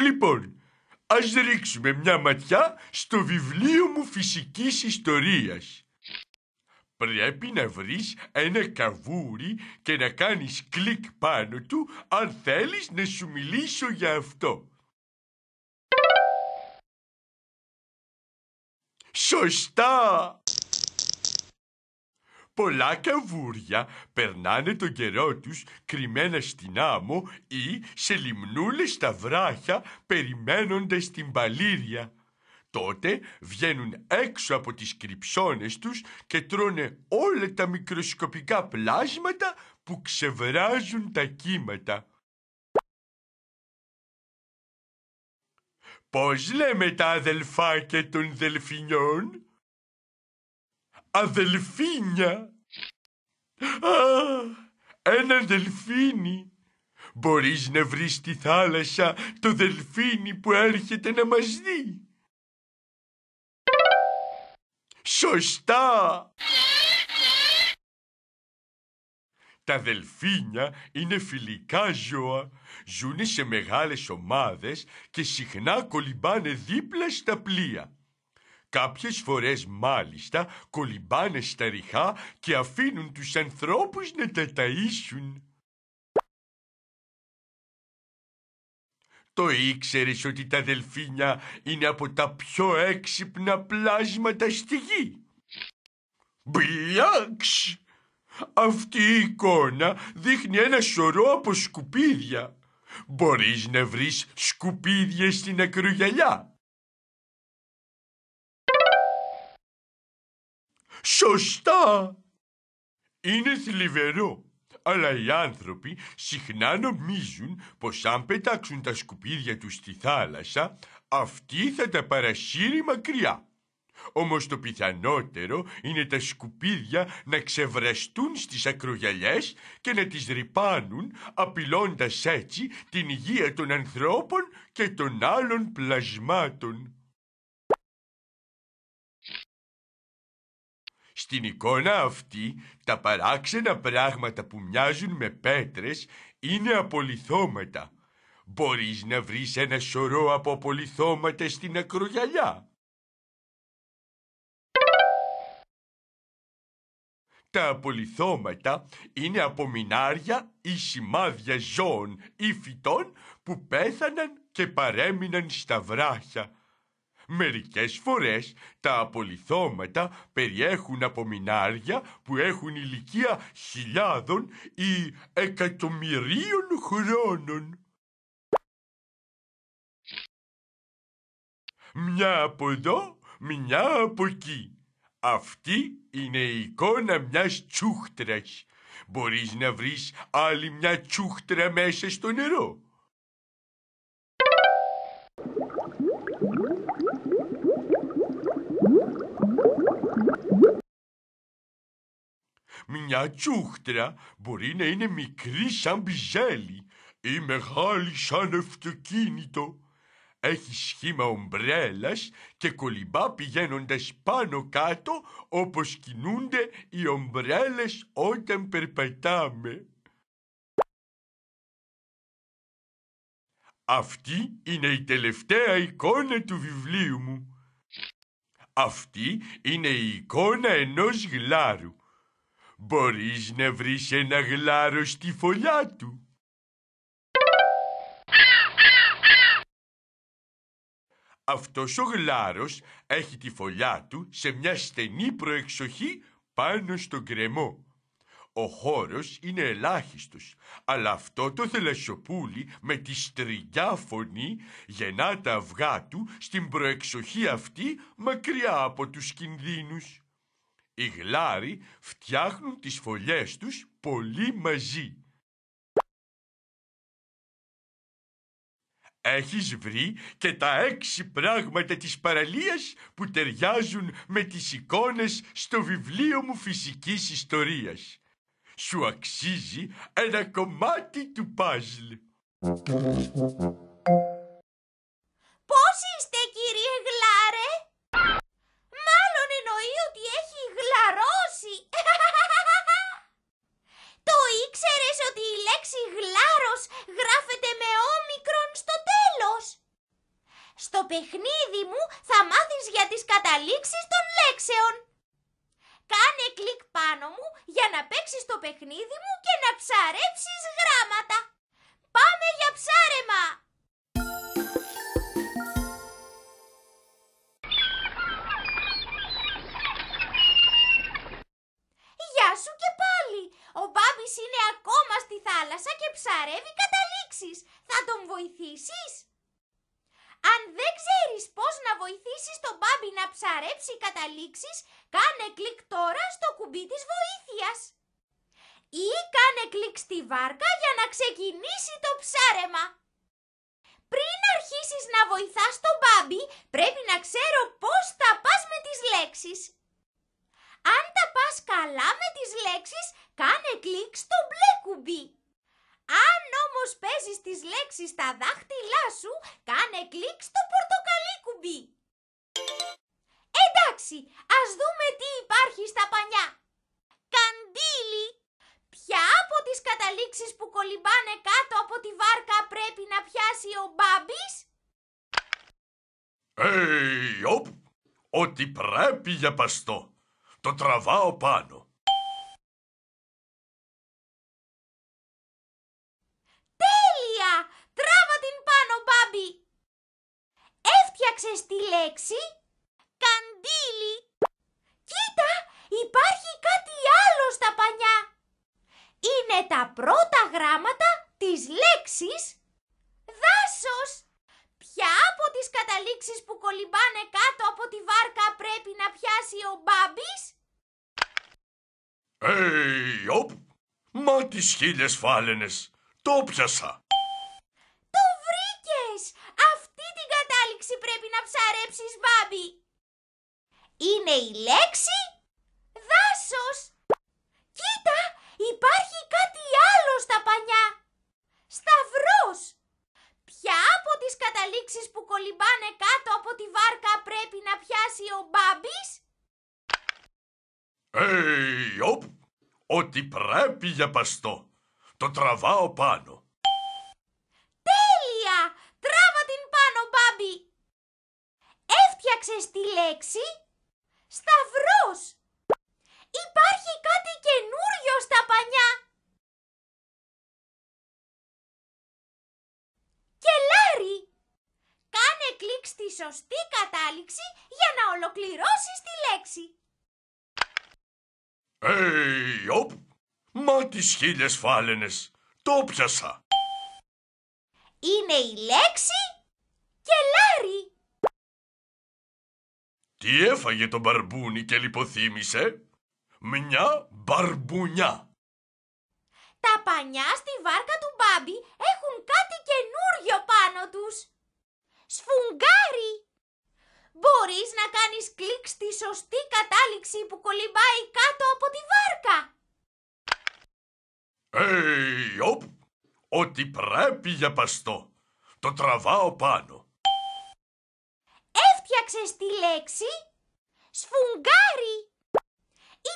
Λοιπόν, ας ρίξουμε μια ματιά στο βιβλίο μου φυσικής ιστορίας. Πρέπει να βρεις ένα καβούρι και να κάνεις κλικ πάνω του αν θέλεις να σου μιλήσω για αυτό. Σωστά! Πολλά καβούρια περνάνε τον καιρό τους κρυμμένα στην άμμο ή σε λιμνούλες στα βράχια περιμένοντας την παλήρια. Τότε βγαίνουν έξω από τις κρυψώνες τους και τρώνε όλα τα μικροσκοπικά πλάσματα που ξεβράζουν τα κύματα. Πώς λέμε τα αδελφάκια των δελφινιών? Αδελφίνια! Α, ένα δελφίνι! Μπορείς να βρεις στη θάλασσα το δελφίνι που έρχεται να μας δει. Σωστά! Τα δελφίνια είναι φιλικά ζώα, ζουν σε μεγάλες ομάδες και συχνά κολυμπάνε δίπλα στα πλοία. Κάποιες φορές μάλιστα κολυμπάνε στα ριχά και αφήνουν τους ανθρώπους να τα ταΐσουν. Το ήξερες ότι τα δελφίνια είναι από τα πιο έξυπνα πλάσματα στη γη. Μπλιάξ! Αυτή η εικόνα δείχνει ένα σωρό από σκουπίδια. Μπορείς να βρεις σκουπίδια στην ακρογιαλιά. Σωστά! Είναι θλιβερό αλλά οι άνθρωποι συχνά νομίζουν πως αν πετάξουν τα σκουπίδια τους στη θάλασσα, αυτοί θα τα παρασύρει μακριά. Όμως το πιθανότερο είναι τα σκουπίδια να ξεβραστούν στις ακρογιαλιές και να τις ρυπάνουν απειλώντας έτσι την υγεία των ανθρώπων και των άλλων πλασμάτων. Στην εικόνα αυτή, τα παράξενα πράγματα που μοιάζουν με πέτρες είναι απολυθώματα. Μπορείς να βρεις ένα σωρό από απολυθώματα στην ακρογιαλιά. Τα απολυθώματα είναι μινάρια ή σημάδια ζώων ή φυτών που πέθαναν και παρέμειναν στα βράχια. Μερικές φορές τα απολυθώματα περιέχουν απομεινάρια που έχουν ηλικία χιλιάδων ή εκατομμυρίων χρόνων. Μια από εδώ, μια από εκεί. Αυτή είναι η εικόνα μιας τσούχτρας. Μπορείς να βρεις άλλη μια τσούχτρα μέσα στο νερό. μια τσούχτρα μπορεί να είναι μικρή σαν πιζέλι ή μεγάλη σαν αυτοκίνητο. Έχει σχήμα ομπρέλας και κολυμπά πηγαίνοντας πάνω κάτω όπως κινούνται οι ομπρέλες όταν περπατάμε. Αυτή είναι η τελευταία εικόνα του βιβλίου μου. Αυτή είναι η εικόνα ενός γλάρου μπορείς να βρεις ένα γλάρο στη φωλιά του. Αυτός ο γλάρος έχει τη φωλιά του σε μια στενή προεξοχή πάνω στον κρεμό. Ο χώρος είναι ελάχιστος, αλλά αυτό το θελασσοπούλι με τη στριγιά φωνή γεννά τα αυγά του στην προεξοχή αυτή μακριά από τους κινδύνους. Οι γλάροι φτιάχνουν τις φωλιές τους πολύ μαζί. Έχεις βρει και τα έξι πράγματα της παραλίας που ταιριάζουν με τις εικόνες στο βιβλίο μου φυσικής ιστορίας. Σου αξίζει ένα κομμάτι του παζλ. Πώς Το ήξερες ότι η λέξη γλάρος γράφεται με όμικρον στο τέλος. Στο παιχνίδι μου θα μάθεις για τις καταλήξεις των λέξεων. Κάνε κλικ πάνω μου για να παίξεις το παιχνίδι μου και να ψαρέψεις γράμματα. Πάμε για ψάρεμα! είναι ακόμα στη θάλασσα και ψαρεύει καταλήξεις. Θα τον βοηθήσεις? Αν δεν ξέρεις πώς να βοηθήσεις τον Μπάμπι να ψαρέψει καταλήξεις, κάνε κλικ τώρα στο κουμπί της βοήθειας. Ή κάνε κλικ στη βάρκα για να ξεκινήσει το ψάρεμα. Πριν αρχίσεις να βοηθάς τον Μπάμπι, πρέπει να ξέρω πώς θα πας με τις λέξεις. Αν τα πας καλά με τις λέξεις, κάνε κλικ στο μπλε κουμπί. Αν όμως παίζεις τις λέξεις στα δάχτυλά σου, κάνε κλικ στο πορτοκαλί κουμπί. Εντάξει, ας δούμε τι υπάρχει στα πανιά. Καντήλι. Ποια από τις καταλήξεις που κολυμπάνε κάτω από τη βάρκα πρέπει να πιάσει ο Μπάμπης? Hey, οπ, Ότι πρέπει για παστό. Το τραβάω πάνω. Τέλεια! Τράβα την πάνω, Μπάμπη. Έφτιαξες τη λέξη καντήλι. Κοίτα, υπάρχει κάτι άλλο στα πανιά. Είναι τα πρώτα γράμματα της λέξης δάσος ποια από τις καταλήξεις που κολυμπάνε κάτω από τη βάρκα πρέπει να πιάσει ο Μπάμπης? Hey, οπ! Μα τις χίλιες φάλαινες! Το πιασα! Το βρήκες! Αυτή την κατάληξη πρέπει να ψαρέψεις, Μπάμπη! Είναι η λέξη δάσος! Κοίτα! Υπάρχει κάτι άλλο στα πανιά! Σταυρός! ποια από τις καταλήξεις που κολυμπάνε κάτω από τη βάρκα πρέπει να πιάσει ο Μπάμπης? Hey, ότι πρέπει για παστό. Το τραβάω πάνω. Τέλεια! Τράβα την πάνω, Μπάμπη! Έφτιαξες τη λέξη Σταυρός. Υπάρχει κάτι καινούριο στα πανιά. κελάρι. Κάνε κλικ στη σωστή κατάληξη για να ολοκληρώσεις τη λέξη. Hey, οπ! Μα τις χίλιες φάλαινες. Το πιασα. Είναι η λέξη κελάρι. Τι έφαγε το μπαρμπούνι και λιποθύμησε. Μια μπαρμπουνιά. Τα πανιά στη βάρκα του Μπάμπι έχουν κάτι καινούριο πάνω τους. Σφουγγάρι! Μπορείς να κάνεις κλικ στη σωστή κατάληξη που κολυμπάει κάτω από τη βάρκα. Hey, οπ! Ότι πρέπει για παστό. Το τραβάω πάνω. Έφτιαξες τη λέξη σφουγγάρι.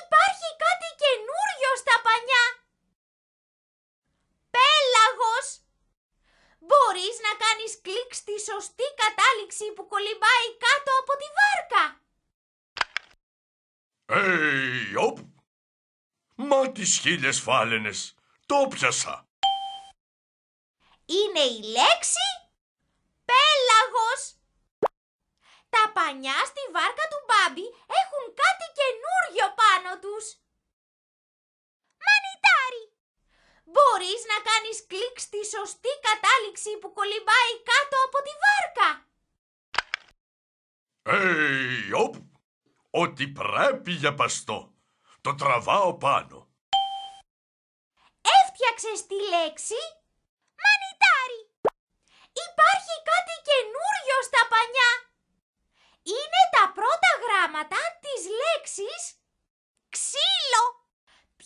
Υπάρχει κάτι καινούριο στα πανιά πέλαγος. Μπορείς να κάνεις κλικ στη σωστή κατάληξη που κολυμπάει κάτω από τη βάρκα. Hey, οπ. Μα τις χίλιες φάλαινες. Το πιασα. Είναι η λέξη πέλαγος. Τα πανιά στη βάρκα του Μπάμπι έχουν κάτι καινούργιο πάνω τους. μπορείς να κάνεις κλικ στη σωστή κατάληξη που κολυμπάει κάτω από τη βάρκα. Hey, οπ! Ότι πρέπει για παστό. Το τραβάω πάνω. Έφτιαξες τη λέξη μανιτάρι. Υπάρχει κάτι καινούριο στα πανιά. Είναι τα πρώτα γράμματα της λέξης ξύλο.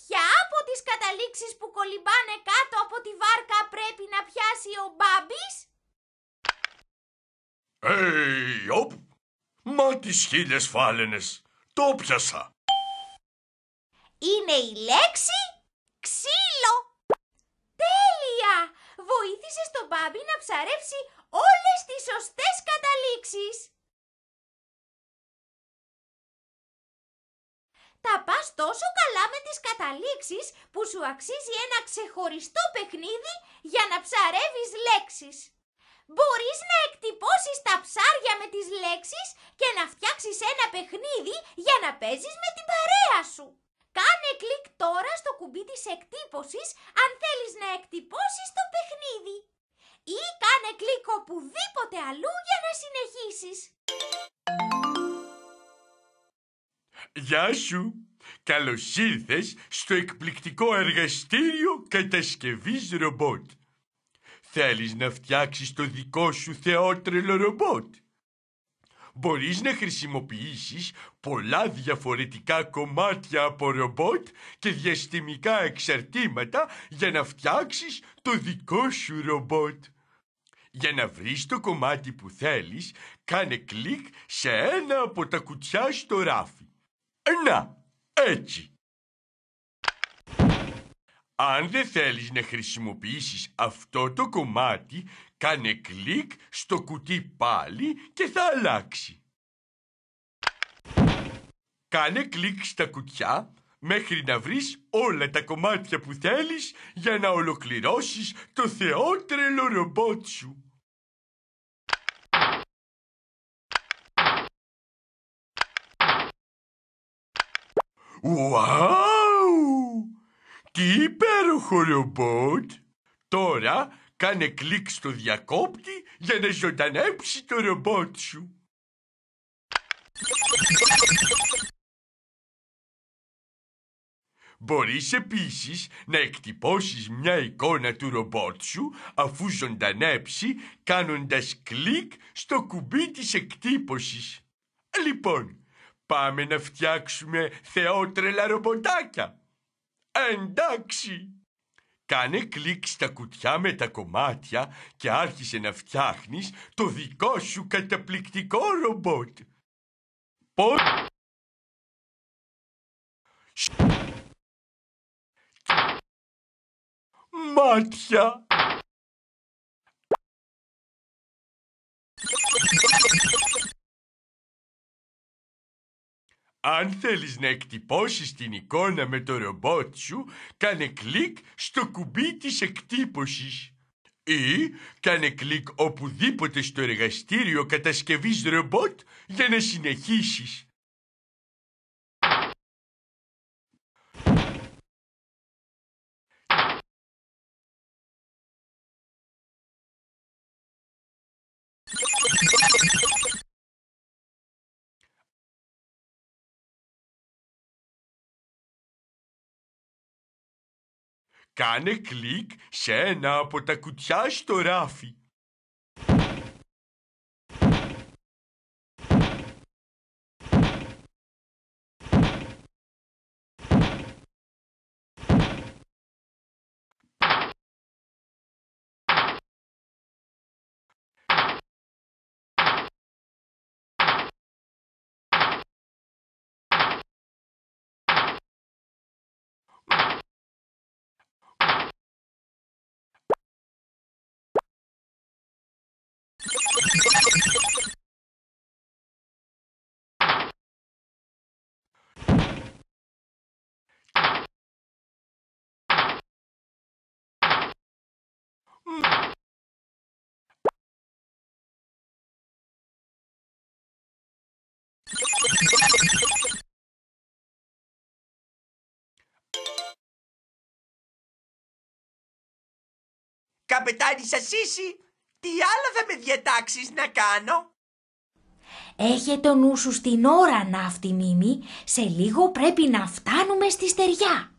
Ποια από τις καταλήξεις που κολυμπάνε κάτω από τη βάρκα πρέπει να πιάσει ο Μπάμπης? Hey, Μα τις χίλιες φάλαινες! Το πιασα! Είναι η λέξη ξύλο! Τέλεια! Βοήθησες τον Μπάμπη να ψαρεύσει όλες τις σωστές καταλήξεις! Τα πας τόσο καλά με τις καταλήξεις που σου αξίζει ένα ξεχωριστό παιχνίδι για να ψαρεύεις λέξεις. Μπορείς να εκτυπώσεις τα ψάρια με τις λέξεις και να φτιάξεις ένα παιχνίδι για να παίζεις με την παρέα σου. Κάνε κλικ τώρα στο κουμπί της εκτύπωσης αν θέλεις να εκτυπώσεις το παιχνίδι. Ή κάνε κλικ οπουδήποτε αλλού για να συνεχίσεις. Γεια σου! Καλώς ήρθες στο εκπληκτικό εργαστήριο κατασκευής ρομπότ. Θέλεις να φτιάξεις το δικό σου θεότρελο ρομπότ. Μπορείς να χρησιμοποιήσεις πολλά διαφορετικά κομμάτια από ρομπότ και διαστημικά εξαρτήματα για να φτιάξεις το δικό σου ρομπότ. Για να βρεις το κομμάτι που θέλεις, κάνε κλικ σε ένα από τα κουτιά στο ράφι. Να, έτσι. Αν δεν θέλεις να χρησιμοποιήσεις αυτό το κομμάτι, κάνε κλικ στο κουτί πάλι και θα αλλάξει. Κάνε κλικ στα κουτιά μέχρι να βρεις όλα τα κομμάτια που θέλεις για να ολοκληρώσεις το θεότρελο ρομπότ σου. Ουάου! Τι υπέροχο ρομπότ! Τώρα κάνε κλικ στο διακόπτη για να ζωντανέψει το ρομπότ σου. Μπορείς επίσης να εκτυπώσεις μια εικόνα του ρομπότ σου αφού ζωντανέψει κάνοντας κλικ στο κουμπί της εκτύπωσης. Λοιπόν, Πάμε να φτιάξουμε θεότρελα ρομποτάκια. Εντάξει. Κάνε κλικ στα κουτιά με τα κομμάτια και άρχισε να φτιάχνεις το δικό σου καταπληκτικό ρομπότ. Πώς... Μάτια! Αν θέλεις να εκτυπώσεις την εικόνα με το ρομπότ σου, κάνε κλικ στο κουμπί της εκτύπωσης. Ή κάνε κλικ οπουδήποτε στο εργαστήριο κατασκευής ρομπότ για να συνεχίσεις. Κάνε κλικ σε ένα από τα κουτιά στο ράφι. Καπετάνησα Σασίση, τι άλλο θα με διατάξεις να κάνω. Έχε το νου σου στην ώρα να αυτή μίμη, σε λίγο πρέπει να φτάνουμε στη στεριά.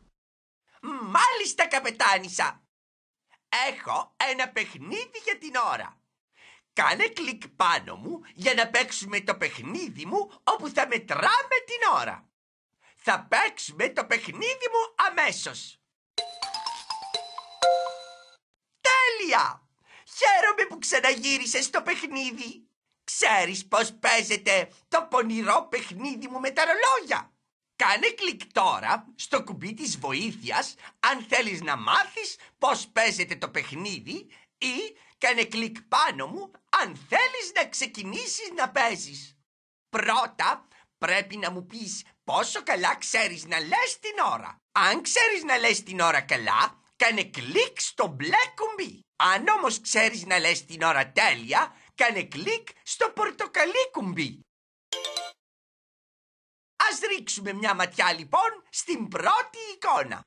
Μάλιστα καπετάνισα. Έχω ένα παιχνίδι για την ώρα. Κάνε κλικ πάνω μου για να παίξουμε το παιχνίδι μου όπου θα μετράμε την ώρα. Θα παίξουμε το παιχνίδι μου αμέσως. Τέλεια! Χαίρομαι που ξαναγύρισες στο παιχνίδι. Ξέρεις πώς παίζεται το πονηρό παιχνίδι μου με τα ρολόγια. Κάνε κλικ τώρα στο κουμπί της βοήθειας αν θέλεις να μάθεις πώς παίζεται το παιχνίδι ή κάνε κλικ πάνω μου αν θέλεις να ξεκινήσεις να παίζεις. Πρώτα πρέπει να μου πεις πόσο καλά ξέρεις να λες την ώρα. Αν ξέρεις να λες την ώρα καλά, κάνε κλικ στο μπλε κουμπί. Αν όμως ξέρεις να λες την ώρα τέλεια, κάνε κλικ στο πορτοκαλί κουμπί. Ας ρίξουμε μια ματιά λοιπόν στην πρώτη εικόνα.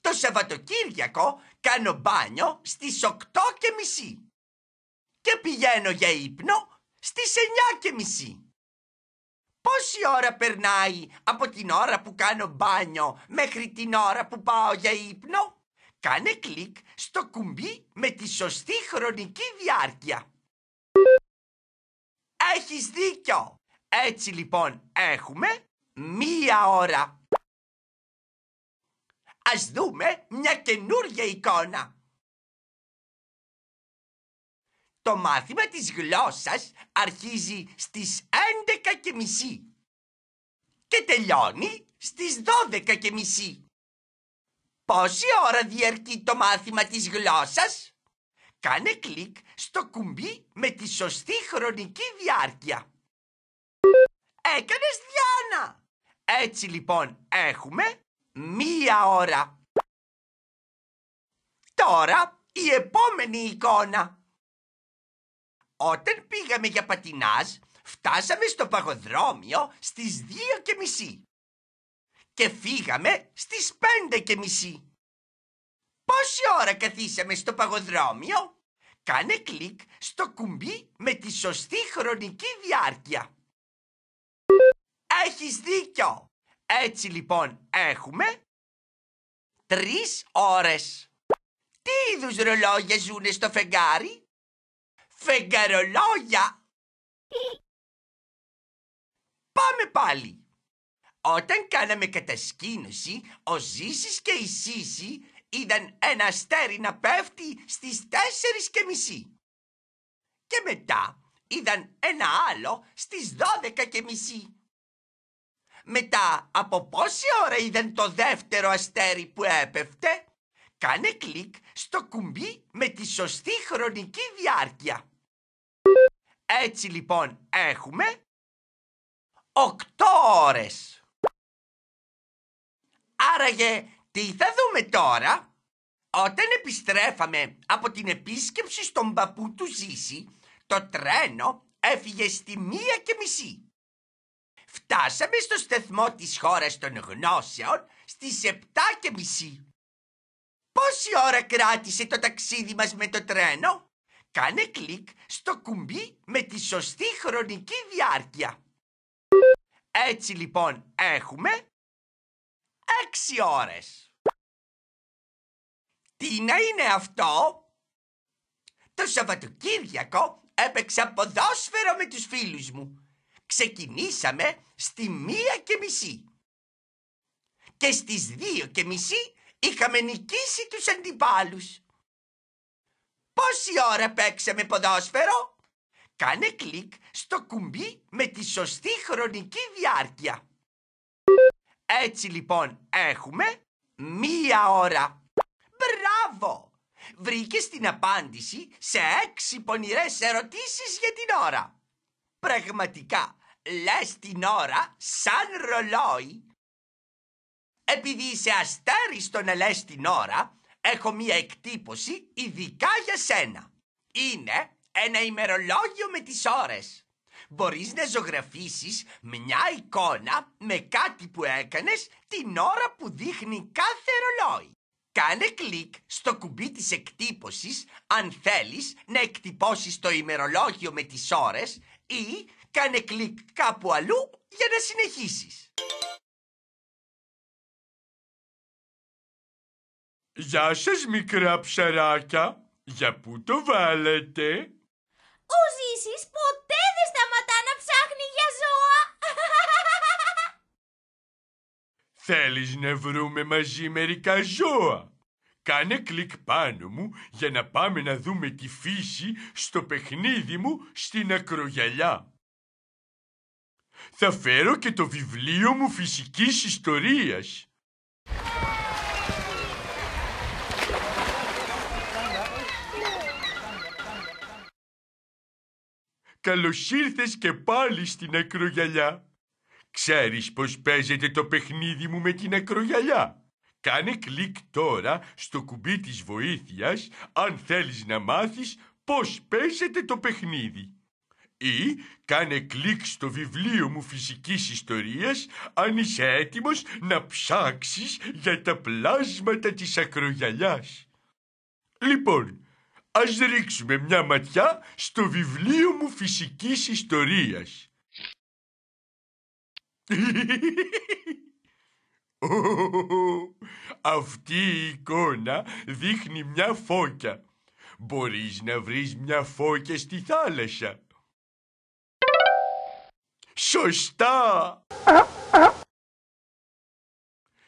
Το Σαββατοκύριακο κάνω μπάνιο στις 8 και μισή και πηγαίνω για ύπνο στις 9 και μισή. Πόση ώρα περνάει από την ώρα που κάνω μπάνιο μέχρι την ώρα που πάω για ύπνο? Κάνε κλικ στο κουμπί με τη σωστή χρονική διάρκεια. Έχεις δίκιο. Έτσι λοιπόν έχουμε μία ώρα. Ας δούμε μια καινούργια εικόνα. Το μάθημα της γλώσσας αρχίζει στις 11.30 και τελειώνει στις 12.30. Πόση ώρα διαρκεί το μάθημα της γλώσσας? Κάνε κλικ στο κουμπί με τη σωστή χρονική διάρκεια. Έκανες Διάνα; Έτσι λοιπόν έχουμε μία ώρα. Τώρα η επόμενη εικόνα. Όταν πήγαμε για πατινάζ, φτάσαμε στο παγοδρόμιο στις δύο και μισή και φύγαμε στις πέντε και μισή. Πόση ώρα καθίσαμε στο παγοδρόμιο. Κάνε κλικ στο κουμπί με τη σωστή χρονική διάρκεια. Έχεις δίκιο. Έτσι λοιπόν έχουμε τρεις ώρες. Τι είδους ρολόγια ζουν στο φεγγάρι? Φεγγαρολόγια! Πάμε πάλι. Όταν κάναμε κατασκήνωση, ο Ζήσης και η Σύση είδαν ένα αστέρι να πέφτει στις τέσσερις και μισή. Και μετά είδαν ένα άλλο στις δώδεκα και μισή. Μετά από πόση ώρα είδαν το δεύτερο αστέρι που έπεφτε, κάνε κλικ στο κουμπί με τη σωστή χρονική διάρκεια. Έτσι λοιπόν έχουμε 8 ώρες. Άραγε τι θα δούμε τώρα. Όταν επιστρέφαμε από την επίσκεψη στον παππού του Ζήση, το τρένο έφυγε στη μία και μισή. Φτάσαμε στο στεθμό της χώρας των γνώσεων στις επτά και μισή. Πόση ώρα κράτησε το ταξίδι μας με το τρένο? Κάνε κλικ στο κουμπί με τη σωστή χρονική διάρκεια. Έτσι λοιπόν έχουμε έξι ώρες. Τι να είναι αυτό? Το Σαββατοκύριακο έπαιξα ποδόσφαιρο με τους φίλους μου. Ξεκινήσαμε στη μία και μισή. Και στις δύο και μισή είχαμε νικήσει τους αντιπάλους. Πόση ώρα παίξαμε ποδόσφαιρο? Κάνε κλικ στο κουμπί με τη σωστή χρονική διάρκεια. Έτσι λοιπόν έχουμε μία ώρα. Μπράβο! Βρήκες την απάντηση σε έξι πονηρές ερωτήσεις για την ώρα. Πραγματικά, λες την ώρα σαν ρολόι. Επειδή είσαι αστέριστο να λες την ώρα, έχω μία εκτύπωση ειδικά για σένα. Είναι ένα ημερολόγιο με τις ώρες μπορείς να ζωγραφίσεις μια εικόνα με κάτι που έκανες την ώρα που δείχνει κάθε ρολόι. Κάνε κλικ στο κουμπί της εκτύπωσης αν θέλεις να εκτυπώσεις το ημερολόγιο με τις ώρες ή κάνε κλικ κάπου αλλού για να συνεχίσεις. Γεια σας μικρά ψαράκια, για πού το βάλετε? Ο Ζήσης πότε Θέλεις να βρούμε μαζί μερικά ζώα. Κάνε κλικ πάνω μου για να πάμε να δούμε τη φύση στο παιχνίδι μου στην ακρογιαλιά. Θα φέρω και το βιβλίο μου φυσικής ιστορίας. Καλώς ήρθες και πάλι στην ακρογιαλιά. Ξέρεις πως παίζεται το παιχνίδι μου με την ακρογιαλιά. Κάνε κλικ τώρα στο κουμπί της βοήθειας αν θέλεις να μάθεις πώς παίζεται το παιχνίδι. Ή κάνε κλικ στο βιβλίο μου φυσικής ιστορίας αν είσαι έτοιμος να ψάξεις για τα πλάσματα της ακρογιαλιάς. Λοιπόν, ας ρίξουμε μια ματιά στο βιβλίο μου φυσικής ιστορίας. Αυτή η εικόνα δείχνει μια φώκια. Μπορείς να βρεις μια φώκια στη θάλασσα. Σωστά!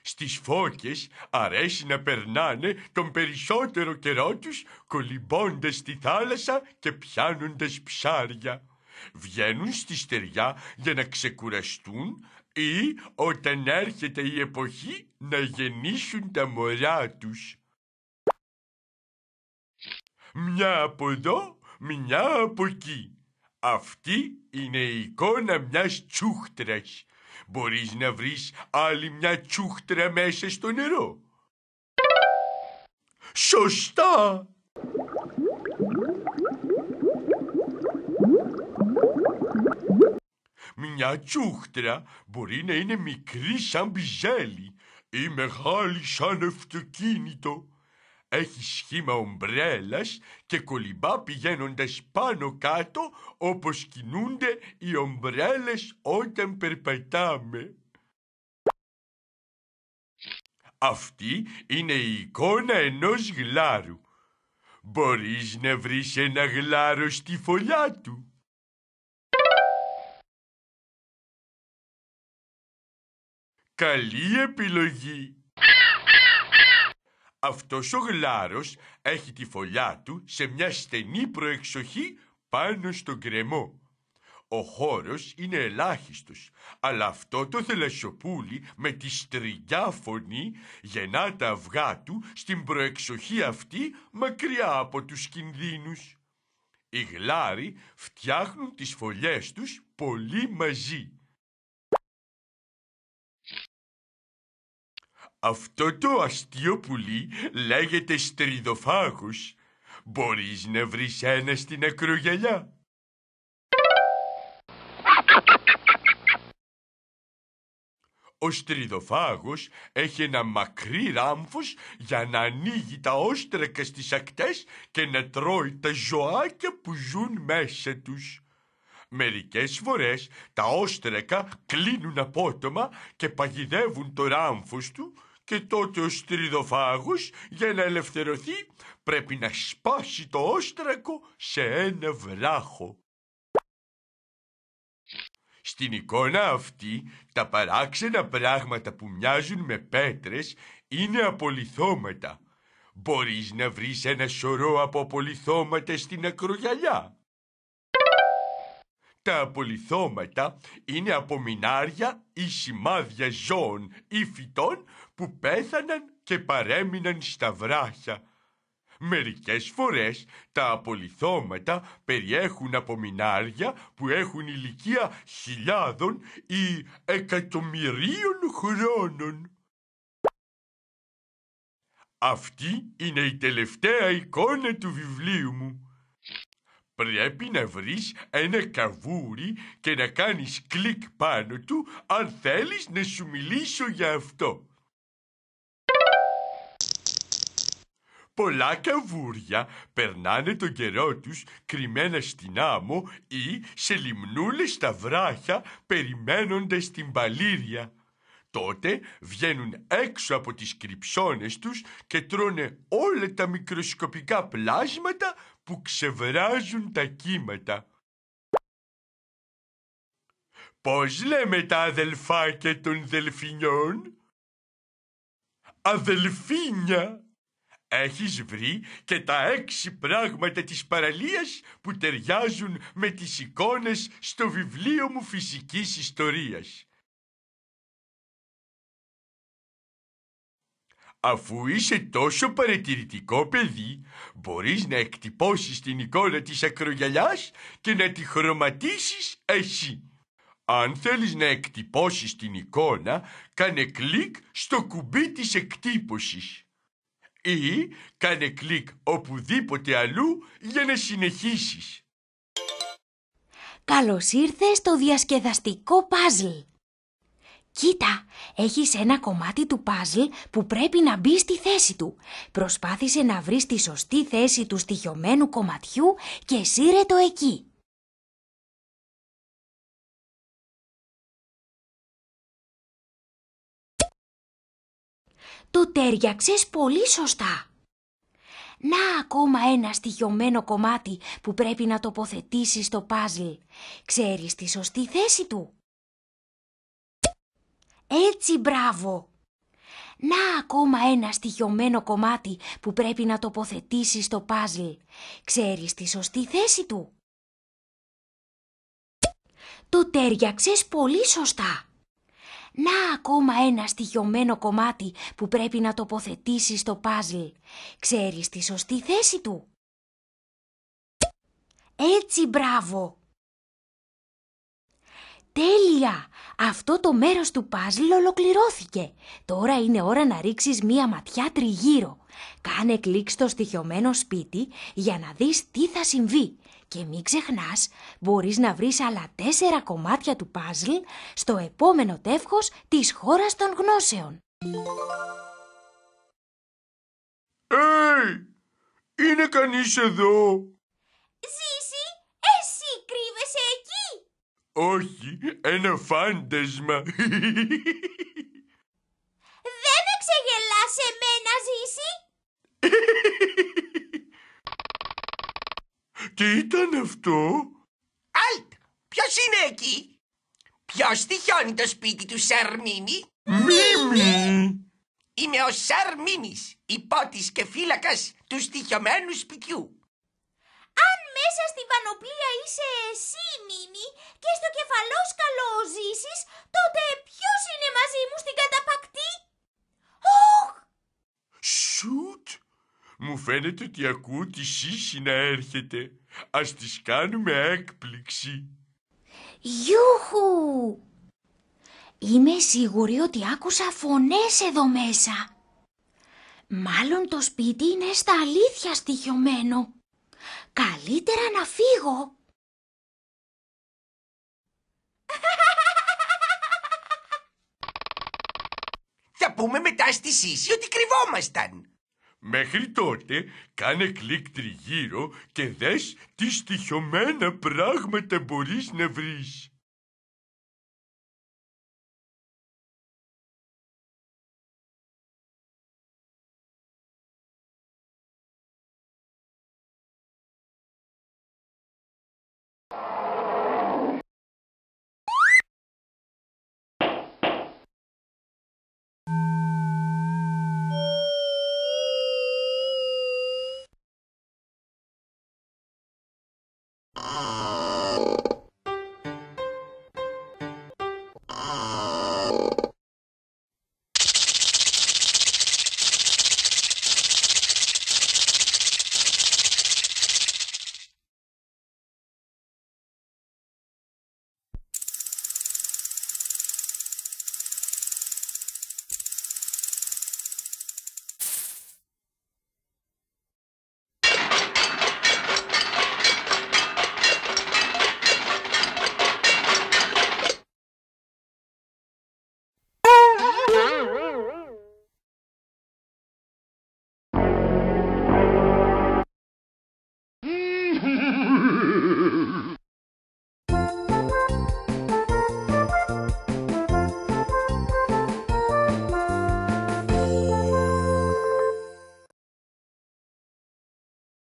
Στις φώκες αρέσει να περνάνε τον περισσότερο καιρό τους κολυμπώντας στη θάλασσα και πιάνοντας ψάρια. Βγαίνουν στη στεριά για να ξεκουραστούν ή όταν έρχεται η εποχή να γεννήσουν τα μωρά τους. Μια από εδώ, μια από εκεί. Αυτή είναι η εικόνα μιας τσούχτρας. Μπορείς να βρεις άλλη μια τσούχτρα μέσα στο νερό. Σωστά! Μια τσούχτρα μπορεί να είναι μικρή σαν πιζέλη ή μεγάλη σαν αυτοκίνητο. Έχει σχήμα ομπρέλας και κολυμπά πηγαίνοντας πάνω κάτω όπως κινούνται οι ομπρέλες όταν περπατάμε. Αυτή είναι η εικόνα ενός γλάρου. Μπορείς να βρεις ένα γλάρο στη φωλιά του. Καλή επιλογή. Αυτός ο γλάρος έχει τη φωλιά του σε μια στενή προεξοχή πάνω στον κρεμό. Ο χώρος είναι ελάχιστος, αλλά αυτό το θελασσοπούλι με τη στριγιά φωνή γεννά τα αυγά του στην προεξοχή αυτή μακριά από τους κινδύνους. Οι γλάροι φτιάχνουν τις φωλιές τους πολύ μαζί. Αυτό το αστείο πουλί λέγεται στριδοφάγος. Μπορείς να βρεις ένα στην ακρογιαλιά. Ο στριδοφάγος έχει ένα μακρύ ράμφος για να ανοίγει τα όστρακα στις ακτές και να τρώει τα ζωάκια που ζουν μέσα τους. Μερικές φορές τα όστρακα κλείνουν απότομα και παγιδεύουν το ράμφος του και τότε ο στριδοφάγος για να ελευθερωθεί πρέπει να σπάσει το όστρακο σε ένα βράχο. Στην εικόνα αυτή, τα παράξενα πράγματα που μοιάζουν με πέτρες είναι απολυθώματα. Μπορείς να βρεις ένα σωρό από απολυθώματα στην ακρογιαλιά. Τα απολυθώματα είναι από μινάρια ή σημάδια ζώων ή φυτών που πέθαναν και παρέμειναν στα βράχια. Μερικές φορές τα απολυθώματα περιέχουν απομεινάρια που έχουν ηλικία χιλιάδων ή εκατομμυρίων χρόνων. Αυτή είναι η τελευταία εικόνα του βιβλίου μου. Πρέπει να βρεις ένα καβούρι και να κάνεις κλικ πάνω του αν θέλεις να σου μιλήσω για αυτό. πολλά καβούρια περνάνε τον καιρό τους κρυμμένα στην άμμο ή σε λιμνούλες στα βράχια περιμένοντας την παλήρια. Τότε βγαίνουν έξω από τις κρυψώνες τους και τρώνε όλα τα μικροσκοπικά πλάσματα που ξεβράζουν τα κύματα. Πώς λέμε τα αδελφάκια των δελφινιών? Αδελφίνια! Έχεις βρει και τα έξι πράγματα της παραλίας που ταιριάζουν με τις εικόνες στο βιβλίο μου φυσικής ιστορίας. Αφού είσαι τόσο παρατηρητικό παιδί, μπορείς να εκτυπώσεις την εικόνα της ακρογιαλιάς και να τη χρωματίσεις εσύ. Αν θέλεις να εκτυπώσεις την εικόνα, κάνε κλικ στο κουμπί της εκτύπωσης ή κάνε κλικ οπουδήποτε αλλού για να συνεχίσεις. Καλώς ήρθες στο διασκεδαστικό παζλ. Κοίτα, έχεις ένα κομμάτι του παζλ που πρέπει να μπει στη θέση του. Προσπάθησε να βρεις τη σωστή θέση του στοιχειωμένου κομματιού και σύρε το εκεί. Το τέριαξες πολύ σωστά. Να ακόμα ένα στοιχειωμένο κομμάτι που πρέπει να τοποθετήσεις στο παζλ. Ξέρεις τη σωστή θέση του. Έτσι μπράβο. Να ακόμα ένα στοιχειωμένο κομμάτι που πρέπει να τοποθετήσεις στο παζλ. Ξέρεις τη σωστή θέση του. Το τέριαξες πολύ σωστά. Να ακόμα ένα στοιχειωμένο κομμάτι που πρέπει να τοποθετήσεις στο παζλ. Ξέρεις τη σωστή θέση του. Έτσι μπράβο. Τέλεια! Αυτό το μέρος του παζλ ολοκληρώθηκε. Τώρα είναι ώρα να ρίξεις μία ματιά τριγύρω. Κάνε κλικ στο στοιχειωμένο σπίτι για να δεις τι θα συμβεί. Και μην ξεχνάς, μπορείς να βρεις άλλα τέσσερα κομμάτια του παζλ στο επόμενο τεύχος της χώρας των γνώσεων. Hey! Είναι κανείς εδώ! Ζήση, εσύ κρύβεσαι εκεί! Όχι, ένα φάντασμα! Δεν με ξεγελάς εμένα, Ζήση! Τι ήταν αυτό? Αλτ, ποιος είναι εκεί? Ποιος τυχιώνει το σπίτι του Σαρμίνη? Μίμι. Είμαι ο Σαρμίνης, υπότης και φύλακας του στοιχειωμένου σπιτιού. Αν μέσα στην πανοπλία είσαι εσύ, Μίμι και στο κεφαλόσκαλο ζήσεις, τότε ποιος είναι μαζί μου στην καταπακτή? Οχ! Σουτ! Μου φαίνεται ότι ακούω τη Σύση να έρχεται. Ας τις κάνουμε έκπληξη. Γιούχου! Είμαι σίγουρη ότι άκουσα φωνές εδώ μέσα. Μάλλον το σπίτι είναι στα αλήθεια στοιχειωμένο. Καλύτερα να φύγω. Θα πούμε μετά στη Σύση ότι κρυβόμασταν. Μέχρι τότε κάνε κλικ τριγύρω και δες τι στοιχειωμένα πράγματα μπορείς να βρεις.